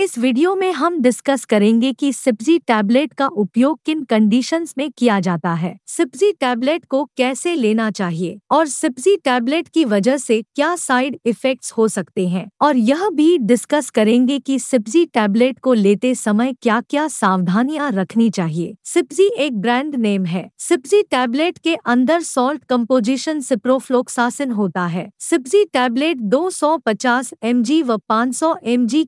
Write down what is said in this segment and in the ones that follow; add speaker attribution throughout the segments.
Speaker 1: इस वीडियो में हम डिस्कस करेंगे कि सिप्जी टैबलेट का उपयोग किन कंडीशंस में किया जाता है सिप्जी टैबलेट को कैसे लेना चाहिए और सिप्जी टैबलेट की वजह से क्या साइड इफेक्ट्स हो सकते हैं और यह भी डिस्कस करेंगे कि सिप्जी टैबलेट को लेते समय क्या क्या सावधानियां रखनी चाहिए सिप्जी एक ब्रांड नेम है सिप्जी टैबलेट के अंदर सॉल्ट कम्पोजिशन सिप्रोफ्लोक्सासिन होता है सिप्जी टैबलेट दो सौ व पाँच सौ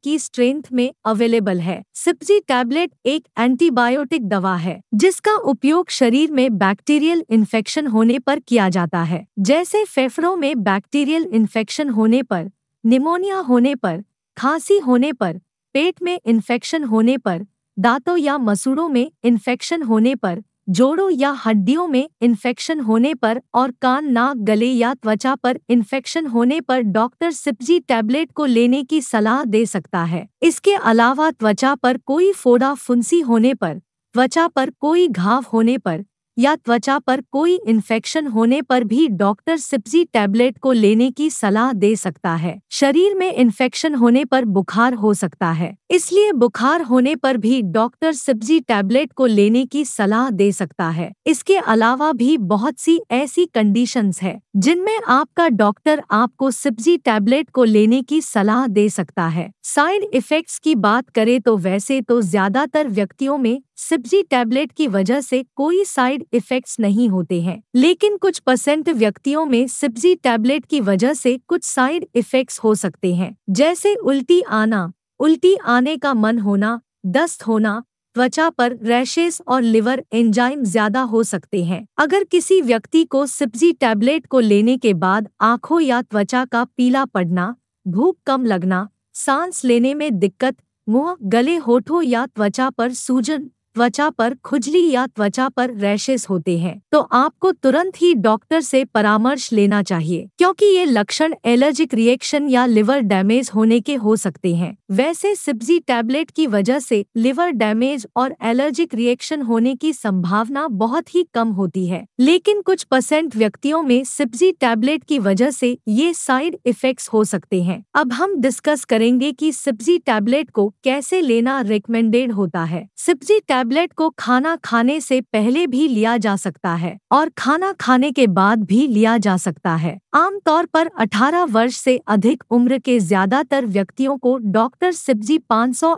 Speaker 1: की स्ट्रेंथ में में अवेलेबल है सिप्जी टैबलेट एक एंटीबायोटिक दवा है जिसका उपयोग शरीर में बैक्टीरियल इन्फेक्शन होने पर किया जाता है जैसे फेफड़ों में बैक्टीरियल इन्फेक्शन होने पर निमोनिया होने पर खांसी होने पर पेट में इन्फेक्शन होने पर दांतों या मसूड़ों में इन्फेक्शन होने पर जोड़ों या हड्डियों में इन्फेक्शन होने पर और कान नाक गले या त्वचा पर इन्फेक्शन होने पर डॉक्टर सिपजी टैबलेट को लेने की सलाह दे सकता है इसके अलावा त्वचा पर कोई फोड़ा फुंसी होने पर त्वचा पर कोई घाव होने पर या त्वचा पर कोई इन्फेक्शन होने पर भी डॉक्टर सिप्जी टैबलेट को लेने की सलाह दे सकता है शरीर में इन्फेक्शन होने पर बुखार हो सकता है इसलिए बुखार होने पर भी डॉक्टर सिप्जी टैबलेट को लेने की सलाह दे सकता है इसके अलावा भी बहुत सी ऐसी कंडीशंस है जिनमें आपका डॉक्टर आपको सिप्जी टैबलेट को लेने की सलाह दे सकता है साइड इफेक्ट्स की बात करें तो वैसे तो ज्यादातर व्यक्तियों में सिप्जी टैबलेट की वजह से कोई साइड इफेक्ट्स नहीं होते हैं लेकिन कुछ परसेंट व्यक्तियों में सिप्जी टैबलेट की वजह से कुछ साइड इफेक्ट्स हो सकते हैं जैसे उल्टी आना उल्टी आने का मन होना दस्त होना त्वचा पर रैशेस और लिवर एंजाइम ज्यादा हो सकते हैं अगर किसी व्यक्ति को सिप्जी टैबलेट को लेने के बाद आंखों या त्वचा का पीला पड़ना भूख कम लगना सांस लेने में दिक्कत मुंह गले होठों या त्वचा पर सूजन त्वचा पर खुजली या त्वचा पर रैशेस होते हैं तो आपको तुरंत ही डॉक्टर से परामर्श लेना चाहिए क्योंकि ये लक्षण एलर्जिक रिएक्शन या लिवर डैमेज होने के हो सकते हैं वैसे सिब्जी टैबलेट की वजह से लिवर डैमेज और एलर्जिक रिएक्शन होने की संभावना बहुत ही कम होती है लेकिन कुछ परसेंट व्यक्तियों में सिब्जी टैबलेट की वजह से ये साइड इफेक्ट्स हो सकते हैं अब हम डिस्कस करेंगे कि सिब्जी टैबलेट को कैसे लेना रिकमेंडेड होता है सिब्जी टैबलेट को खाना खाने से पहले भी लिया जा सकता है और खाना खाने के बाद भी लिया जा सकता है आमतौर पर 18 वर्ष से अधिक उम्र के ज्यादातर व्यक्तियों को डॉक्टर सिब्जी 500 सौ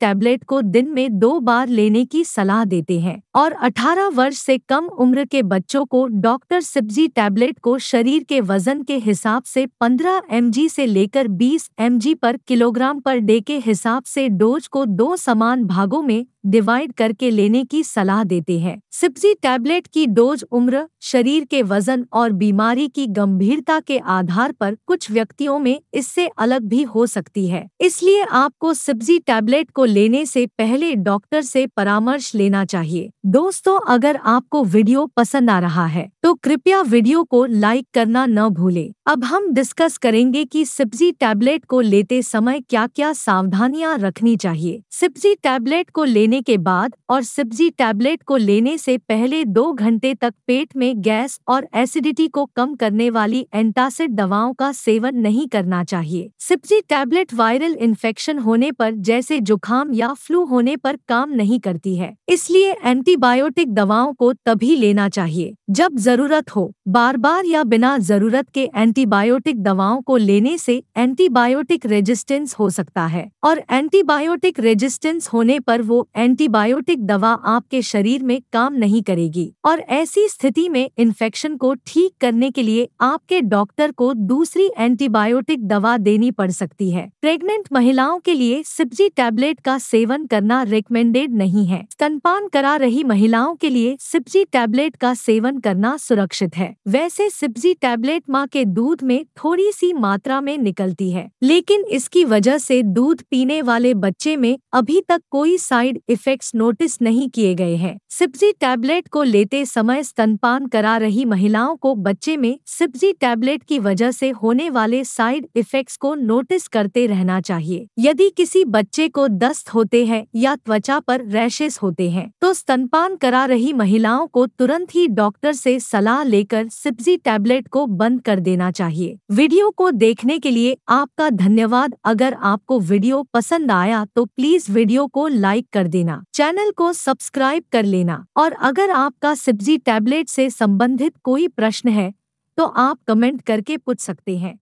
Speaker 1: टैबलेट को दिन में दो बार लेने की सलाह देते हैं और 18 वर्ष से कम उम्र के बच्चों को डॉक्टर सिब्जी टैबलेट को शरीर के वजन के हिसाब से 15 एम से लेकर 20 एम पर किलोग्राम पर डे के हिसाब से डोज को दो समान भागों में डिवाइड करके लेने की सलाह देते हैं सिप्जी टैबलेट की डोज उम्र शरीर के वजन और बीमारी की गंभीरता के आधार पर कुछ व्यक्तियों में इससे अलग भी हो सकती है इसलिए आपको सिप्जी टैबलेट को लेने से पहले डॉक्टर से परामर्श लेना चाहिए दोस्तों अगर आपको वीडियो पसंद आ रहा है तो कृपया वीडियो को लाइक करना न भूले अब हम डिस्कस करेंगे कि सिप्जी टैबलेट को लेते समय क्या क्या सावधानियां रखनी चाहिए सिप्जी टैबलेट को लेने के बाद और सिप्जी टैबलेट को लेने से पहले दो घंटे तक पेट में गैस और एसिडिटी को कम करने वाली एंटासिड दवाओं का सेवन नहीं करना चाहिए सिप्जी टैबलेट वायरल इन्फेक्शन होने पर जैसे जुकाम या फ्लू होने पर काम नहीं करती है इसलिए एंटीबायोटिक दवाओं को तभी लेना चाहिए जब जरूरत हो बार बार या बिना जरूरत के एंटीबायोटिक दवाओं को लेने से एंटीबायोटिक रेजिस्टेंस हो सकता है और एंटीबायोटिक रेजिस्टेंस होने पर वो एंटीबायोटिक दवा आपके शरीर में काम नहीं करेगी और ऐसी स्थिति में इन्फेक्शन को ठीक करने के लिए आपके डॉक्टर को दूसरी एंटीबायोटिक दवा देनी पड़ सकती है प्रेग्नेंट महिलाओं के लिए सिप्जी टैबलेट का सेवन करना रिकमेंडेड नहीं है स्तनपान करा रही महिलाओं के लिए सिप्जी टैबलेट का सेवन करना सुरक्षित है वैसे सिप्जी टैबलेट माँ के दूध में थोड़ी सी मात्रा में निकलती है लेकिन इसकी वजह से दूध पीने वाले बच्चे में अभी तक कोई साइड इफेक्ट्स नोटिस नहीं किए गए हैं सिप्जी टैबलेट को लेते समय स्तनपान करा रही महिलाओं को बच्चे में सिप्जी टैबलेट की वजह से होने वाले साइड इफेक्ट्स को नोटिस करते रहना चाहिए यदि किसी बच्चे को दस्त होते हैं या त्वचा पर रैशेस होते हैं तो स्तनपान करा रही महिलाओं को तुरंत ही डॉक्टर से सलाह लेकर सिप्जी टैबलेट को बंद कर देना चाहिए वीडियो को देखने के लिए आपका धन्यवाद अगर आपको वीडियो पसंद आया तो प्लीज वीडियो को लाइक कर देना चैनल को सब्सक्राइब कर लेना और अगर आपका सिप्जी टैबलेट से संबंधित कोई प्रश्न है तो आप कमेंट करके पूछ सकते हैं